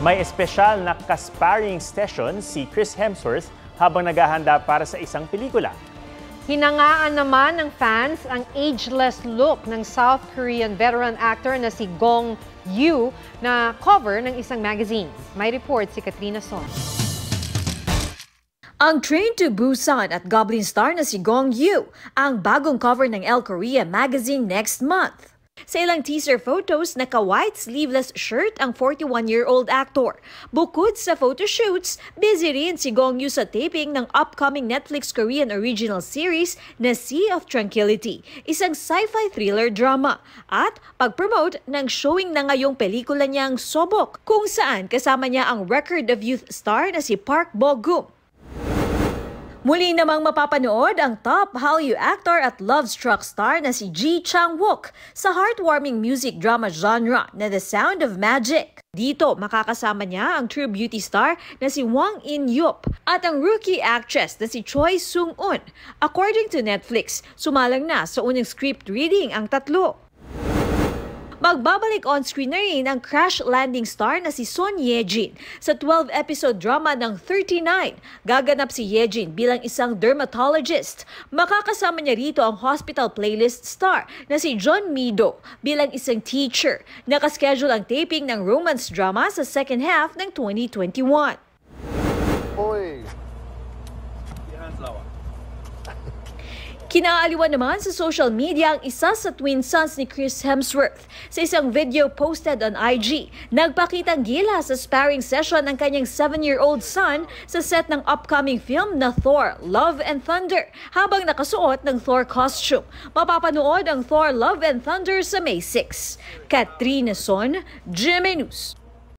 May espesyal na kasparing session si Chris Hemsworth habang naghahanda para sa isang pelikula. Hinangaan naman ng fans ang ageless look ng South Korean veteran actor na si Gong Yoo na cover ng isang magazine. May report si Katrina Son. Ang Train to Busan at Goblin Star na si Gong Yoo ang bagong cover ng El Korea magazine next month. Sa ilang teaser photos, naka-white sleeveless shirt ang 41-year-old actor. Bukod sa photoshoots, busy rin si Gong Yoo sa taping ng upcoming Netflix Korean original series na Sea of Tranquility, isang sci-fi thriller drama, at pag-promote ng showing na ngayong pelikula niyang Sobok, kung saan kasama niya ang record of youth star na si Park Bo-gum. Muli namang mapapanood ang top Hallyu actor at love-struck star na si Ji Chang-wook sa heartwarming music drama genre na The Sound of Magic. Dito, makakasama niya ang true beauty star na si Wang In-yup at ang rookie actress na si Choi Sung-un. According to Netflix, sumalang na sa unang script reading ang tatlo. Magbabalik on-screen na rin ang crash landing star na si Son Yejin sa 12-episode drama ng 39. Gaganap si Yejin bilang isang dermatologist. Makakasama niya rito ang hospital playlist star na si John Mido bilang isang teacher. Nakaschedule ang taping ng romance drama sa second half ng 2021. Kinaaliwan naman sa social media ang isa sa twin sons ni Chris Hemsworth. Sa isang video posted on IG, nagpakitang gila sa sparring session ang kanyang 7-year-old son sa set ng upcoming film na Thor, Love and Thunder, habang nakasuot ng Thor costume. Mapapanood ang Thor, Love and Thunder sa May 6. Katrina Son, GMA News.